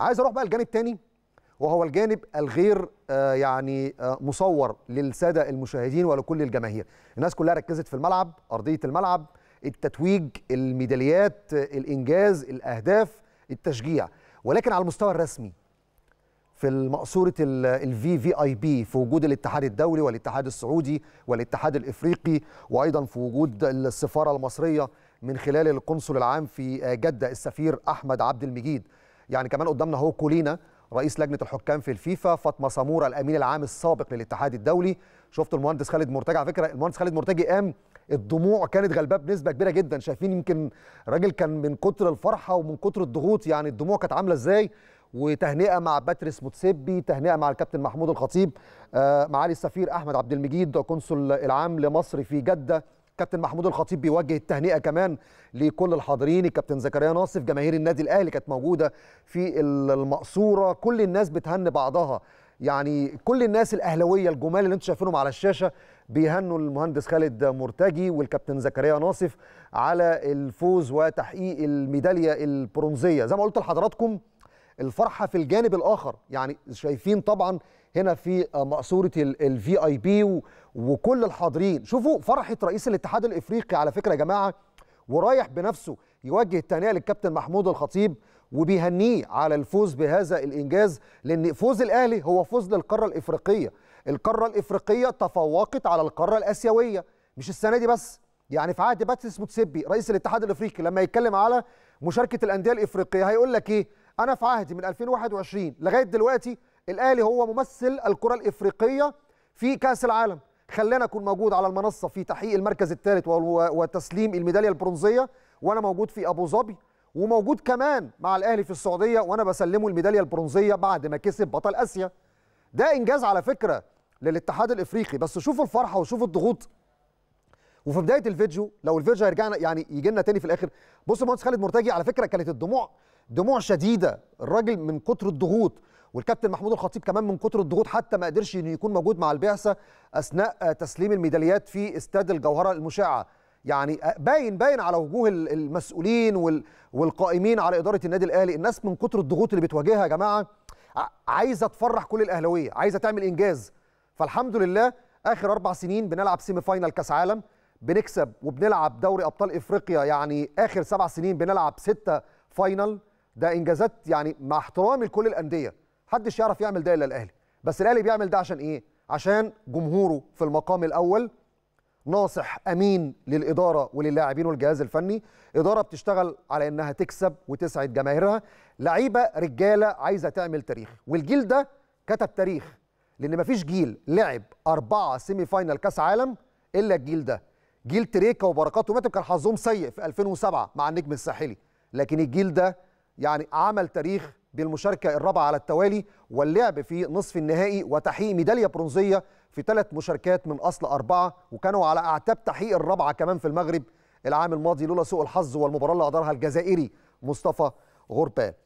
عايز اروح بقى الجانب تاني وهو الجانب الغير آه، يعني آه، مصور للساده المشاهدين ولكل الجماهير الناس كلها ركزت في الملعب ارضيه الملعب التتويج الميداليات الانجاز الاهداف التشجيع ولكن على المستوى الرسمي في المقصورة الفي في اي بي في وجود الاتحاد الدولي والاتحاد السعودي والاتحاد الافريقي وايضا في وجود السفاره المصريه من خلال القنصل العام في آه، جده السفير احمد عبد المجيد يعني كمان قدامنا هو كولينا رئيس لجنه الحكام في الفيفا فاطمه سموره الامين العام السابق للاتحاد الدولي شفت المهندس خالد مرتجي على فكره المهندس خالد مرتجي قام الدموع كانت غلباه بنسبه كبيره جدا شايفين يمكن الراجل كان من كتر الفرحه ومن كتر الضغوط يعني الدموع كانت عامله ازاي وتهنئه مع باتريس موتسيبي تهنئه مع الكابتن محمود الخطيب آه، معالي السفير احمد عبد المجيد قنصل العام لمصر في جده كابتن محمود الخطيب بيوجه التهنئه كمان لكل الحاضرين الكابتن زكريا ناصف جماهير النادي الاهلي كانت موجوده في المقصوره كل الناس بتهني بعضها يعني كل الناس الاهلاويه الجمال اللي انتم شايفينهم على الشاشه بيهنوا المهندس خالد مرتجي والكابتن زكريا ناصف على الفوز وتحقيق الميداليه البرونزيه زي ما قلت لحضراتكم الفرحه في الجانب الاخر يعني شايفين طبعا هنا في آه، مقصوره الفي اي بي وكل الحاضرين شوفوا فرحه رئيس الاتحاد الافريقي على فكره يا جماعه ورايح بنفسه يوجه التهنئه للكابتن محمود الخطيب وبيهنيه على الفوز بهذا الانجاز لان فوز الاهلي هو فوز للقاره الافريقيه القاره الافريقيه تفوقت على القاره الاسيويه مش السنه دي بس يعني في عهد باتريس موتسيبي رئيس الاتحاد الافريقي لما يتكلم على مشاركه الانديه الافريقيه هيقول لك ايه انا في عهدي من 2021 لغايه دلوقتي الاهلي هو ممثل الكره الافريقيه في كاس العالم خلاني اكون موجود على المنصه في تحقيق المركز الثالث وتسليم الميداليه البرونزيه وانا موجود في ابو ظبي وموجود كمان مع الاهلي في السعوديه وانا بسلمه الميداليه البرونزيه بعد ما كسب بطل اسيا ده انجاز على فكره للاتحاد الافريقي بس شوفوا الفرحه وشوفوا الضغوط وفي بدايه الفيديو لو الفيديو هيرجعنا يعني يجي لنا تاني في الاخر بص المهندس خالد مرتجي على فكره كانت الدموع دموع شديده الراجل من كتر الضغوط والكابتن محمود الخطيب كمان من كتر الضغوط حتى ما قدرش انه يكون موجود مع البعثه اثناء تسليم الميداليات في استاد الجوهره المشعه يعني باين باين على وجوه المسؤولين والقائمين على اداره النادي الاهلي الناس من كتر الضغوط اللي بتواجهها يا جماعه عايزه تفرح كل الاهلاويه عايزه تعمل انجاز فالحمد لله اخر اربع سنين بنلعب سيمي فاينال كاس عالم بنكسب وبنلعب دوري ابطال افريقيا يعني اخر سبع سنين بنلعب ستة فاينل ده انجازات يعني مع احترامي لكل الانديه محدش يعرف يعمل ده الا الاهلي بس الاهلي بيعمل ده عشان ايه عشان جمهوره في المقام الاول ناصح امين للاداره وللاعبين والجهاز الفني اداره بتشتغل على انها تكسب وتسعد جماهيرها لعيبه رجاله عايزه تعمل تاريخ والجيل ده كتب تاريخ لان مفيش جيل لعب أربعة سيمي فاينل كاس عالم الا الجيل ده جيل تريكا وبركات وماتب كان حظهم سيء في 2007 مع النجم الساحلي لكن الجيل ده يعني عمل تاريخ بالمشاركة الرابعة على التوالي واللعب في نصف النهائي وتحقيق ميدالية برونزية في ثلاث مشاركات من أصل أربعة وكانوا على أعتاب تحقيق الرابعة كمان في المغرب العام الماضي لولا سوء الحظ والمباراة اللي أدارها الجزائري مصطفى غربال